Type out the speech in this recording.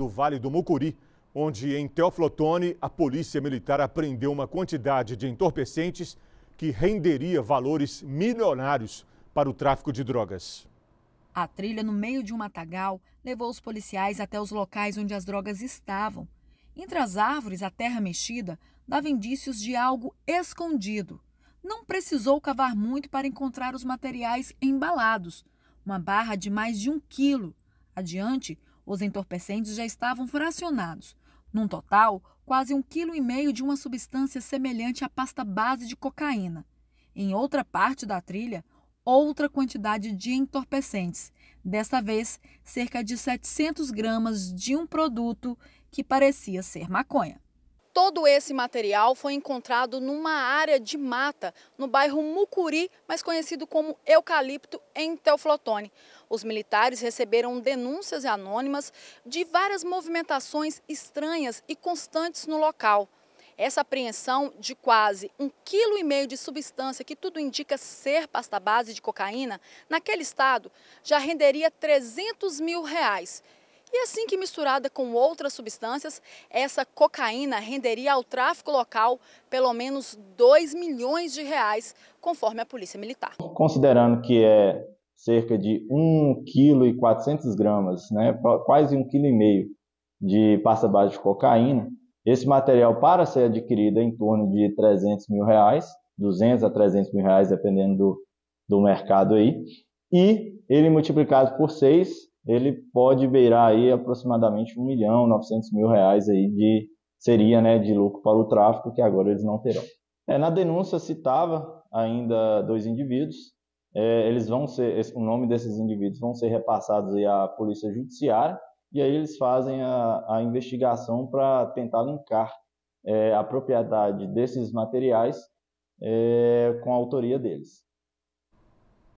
do Vale do Mucuri, onde em Teoflotone a polícia militar apreendeu uma quantidade de entorpecentes que renderia valores milionários para o tráfico de drogas. A trilha no meio de um matagal levou os policiais até os locais onde as drogas estavam. Entre as árvores, a terra mexida dava indícios de algo escondido. Não precisou cavar muito para encontrar os materiais embalados. Uma barra de mais de um quilo. Adiante, os entorpecentes já estavam fracionados. Num total, quase um quilo e meio de uma substância semelhante à pasta base de cocaína. Em outra parte da trilha, outra quantidade de entorpecentes, desta vez cerca de 700 gramas de um produto que parecia ser maconha. Todo esse material foi encontrado numa área de mata, no bairro Mucuri, mais conhecido como Eucalipto, em Teoflotone. Os militares receberam denúncias anônimas de várias movimentações estranhas e constantes no local. Essa apreensão de quase um quilo e meio de substância que tudo indica ser pasta base de cocaína, naquele estado, já renderia 300 mil reais e assim que misturada com outras substâncias, essa cocaína renderia ao tráfico local pelo menos 2 milhões de reais, conforme a Polícia Militar. Considerando que é cerca de 1,4 kg gramas, né, quase 1,5 kg de pasta base de cocaína, esse material para ser adquirido é em torno de 300 mil reais, 200 a 300 mil reais, dependendo do, do mercado aí, e ele multiplicado por 6 ele pode beirar aí aproximadamente 1 milhão 900 mil reais aí de seria né, de lucro para o tráfico que agora eles não terão. É, na denúncia citava ainda dois indivíduos. É, eles vão ser, esse, o nome desses indivíduos vão ser repassados aí à polícia judiciária e aí eles fazem a, a investigação para tentar linkar é, a propriedade desses materiais é, com a autoria deles.